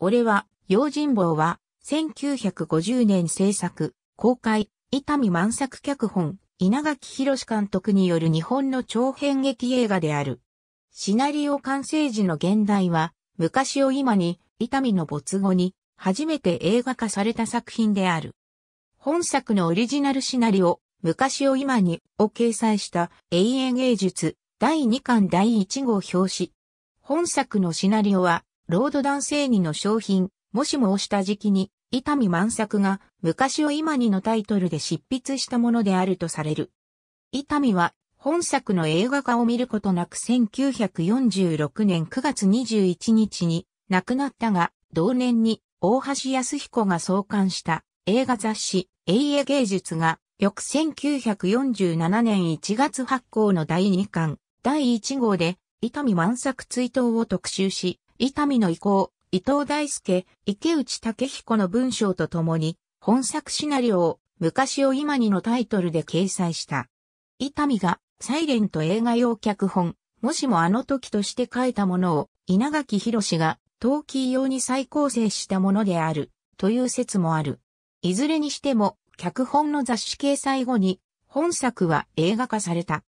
俺は、用心棒は、1950年制作、公開、伊丹満作脚本、稲垣博監督による日本の長編劇映画である。シナリオ完成時の現代は、昔を今に、伊丹の没後に、初めて映画化された作品である。本作のオリジナルシナリオ、昔を今に、を掲載した永遠芸術、第2巻第1号表紙。本作のシナリオは、ロード男性にの商品、もしも押した時期に、伊丹万作が昔を今にのタイトルで執筆したものであるとされる。伊丹は本作の映画化を見ることなく1946年9月21日に亡くなったが、同年に大橋康彦が創刊した映画雑誌永遠芸術が翌1947年1月発行の第2巻第1号で伊丹万作追悼を特集し、伊丹の意向、伊藤大輔、池内武彦の文章とともに、本作シナリオを昔を今にのタイトルで掲載した。伊丹が、サイレント映画用脚本、もしもあの時として書いたものを、稲垣博が、陶器用に再構成したものである、という説もある。いずれにしても、脚本の雑誌掲載後に、本作は映画化された。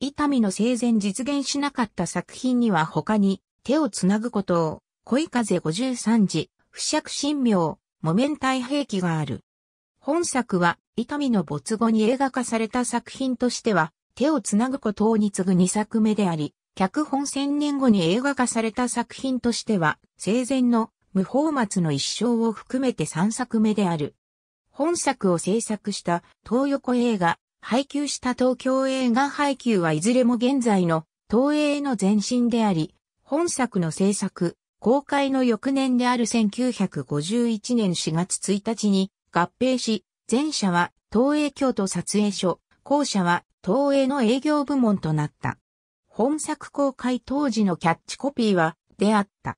伊丹の生前実現しなかった作品には他に、手をつなぐことを、恋風53時、不釈神妙、木綿太平記がある。本作は、伊丹の没後に映画化された作品としては、手をつなぐことをに次ぐ2作目であり、脚本1000年後に映画化された作品としては、生前の無法末の一生を含めて3作目である。本作を制作した東横映画、配給した東京映画配給はいずれも現在の東映の前身であり、本作の制作、公開の翌年である1951年4月1日に合併し、前者は東映京都撮影所、後者は東映の営業部門となった。本作公開当時のキャッチコピーは、であった。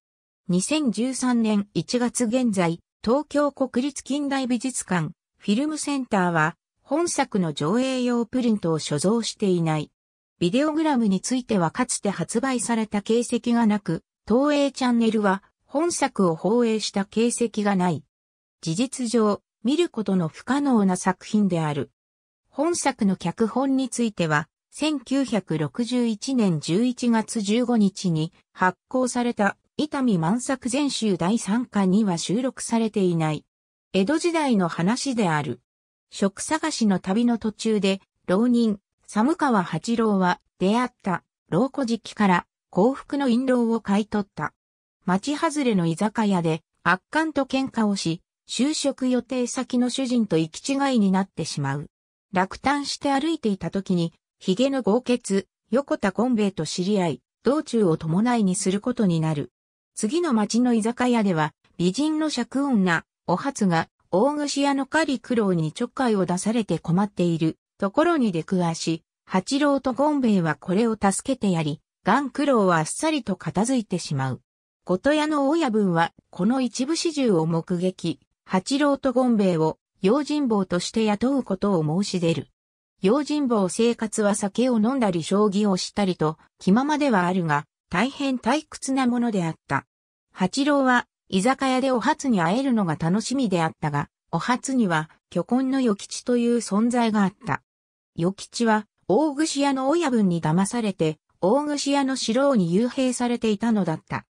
2013年1月現在、東京国立近代美術館、フィルムセンターは、本作の上映用プリントを所蔵していない。ビデオグラムについてはかつて発売された形跡がなく、東映チャンネルは本作を放映した形跡がない。事実上、見ることの不可能な作品である。本作の脚本については、1961年11月15日に発行された伊丹万作全集第3巻には収録されていない。江戸時代の話である。食探しの旅の途中で、浪人、寒川八郎は出会った老古時期から幸福の印籠を買い取った。町外れの居酒屋で悪感と喧嘩をし、就職予定先の主人と行き違いになってしまう。落胆して歩いていた時に、髭の豪傑、横田権兵衛と知り合い、道中を伴いにすることになる。次の町の居酒屋では、美人の尺女、お初が、大串屋の狩り苦労にちょっかいを出されて困っている。ところに出くわし、八郎とゴンベイはこれを助けてやり、ガン九郎はあっさりと片付いてしまう。こと屋の親分は、この一部始終を目撃、八郎とゴンベイを、用心棒として雇うことを申し出る。用心棒生活は酒を飲んだり将棋をしたりと、気ままではあるが、大変退屈なものであった。八郎は、居酒屋でお初に会えるのが楽しみであったが、お初には、巨根の与吉という存在があった。与吉は、大串屋の親分に騙されて、大串屋の城に幽閉されていたのだった。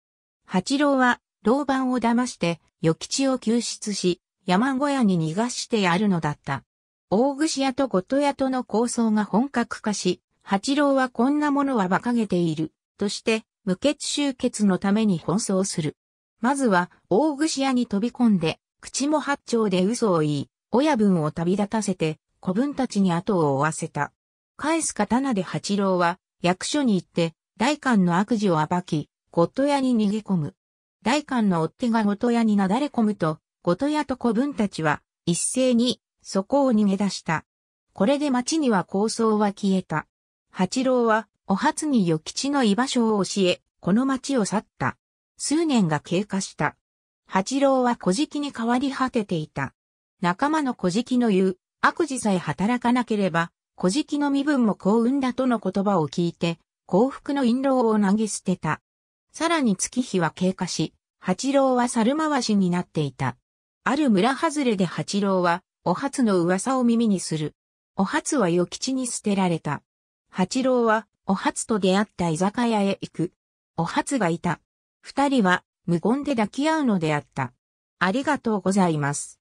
八郎は、老番を騙して、与吉を救出し、山小屋に逃がしてやるのだった。大串屋とと屋との構想が本格化し、八郎はこんなものは馬鹿げている、として、無血集結のために奔走する。まずは、大串屋に飛び込んで、口も八丁で嘘を言い、親分を旅立たせて、子分たちに後を追わせた。返す刀で八郎は役所に行って大官の悪事を暴き、ごと屋に逃げ込む。大官の追っ手がごと屋になだれ込むと、ごと屋と子分たちは一斉にそこを逃げ出した。これで町には構想は消えた。八郎はお初に与吉の居場所を教え、この町を去った。数年が経過した。八郎は小敷に変わり果てていた。仲間の小敷の言う、悪事さえ働かなければ、古事記の身分も幸運だとの言葉を聞いて、幸福の印籠を投げ捨てた。さらに月日は経過し、八郎は猿回しになっていた。ある村外れで八郎は、お初の噂を耳にする。お初は与吉に捨てられた。八郎は、お初と出会った居酒屋へ行く。お初がいた。二人は、無言で抱き合うのであった。ありがとうございます。